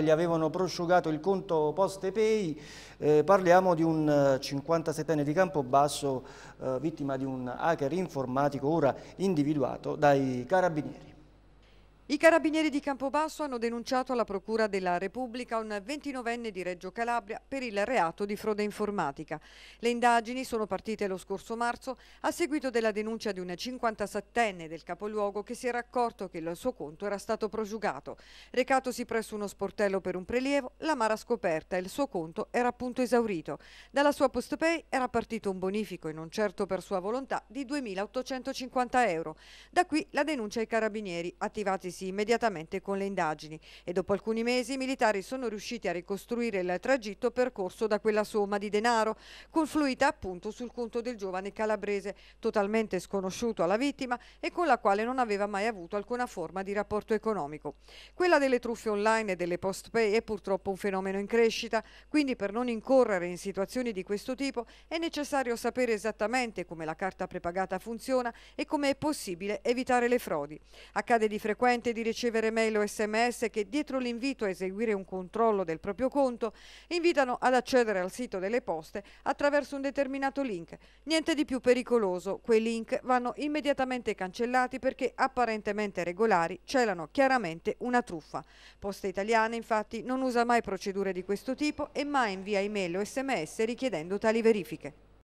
gli avevano prosciugato il conto Poste Pay, eh, parliamo di un 57enne eh, di Campobasso eh, vittima di un hacker informatico ora individuato dai carabinieri. I carabinieri di Campobasso hanno denunciato alla Procura della Repubblica un 29enne di Reggio Calabria per il reato di frode informatica. Le indagini sono partite lo scorso marzo a seguito della denuncia di un 57enne del capoluogo che si era accorto che il suo conto era stato prosciugato. Recatosi presso uno sportello per un prelievo, la mara scoperta e il suo conto era appunto esaurito. Dalla sua postpay era partito un bonifico, e non certo per sua volontà, di 2.850 euro. Da qui la denuncia ai carabinieri, attivati partiti immediatamente con le indagini e dopo alcuni mesi i militari sono riusciti a ricostruire il tragitto percorso da quella somma di denaro, confluita appunto sul conto del giovane calabrese, totalmente sconosciuto alla vittima e con la quale non aveva mai avuto alcuna forma di rapporto economico. Quella delle truffe online e delle post-pay è purtroppo un fenomeno in crescita, quindi per non incorrere in situazioni di questo tipo è necessario sapere esattamente come la carta prepagata funziona e come è possibile evitare le frodi. Accade di frequente permette di ricevere mail o sms che dietro l'invito a eseguire un controllo del proprio conto invitano ad accedere al sito delle poste attraverso un determinato link. Niente di più pericoloso, quei link vanno immediatamente cancellati perché apparentemente regolari celano chiaramente una truffa. Poste Italiane infatti non usa mai procedure di questo tipo e mai invia email o sms richiedendo tali verifiche.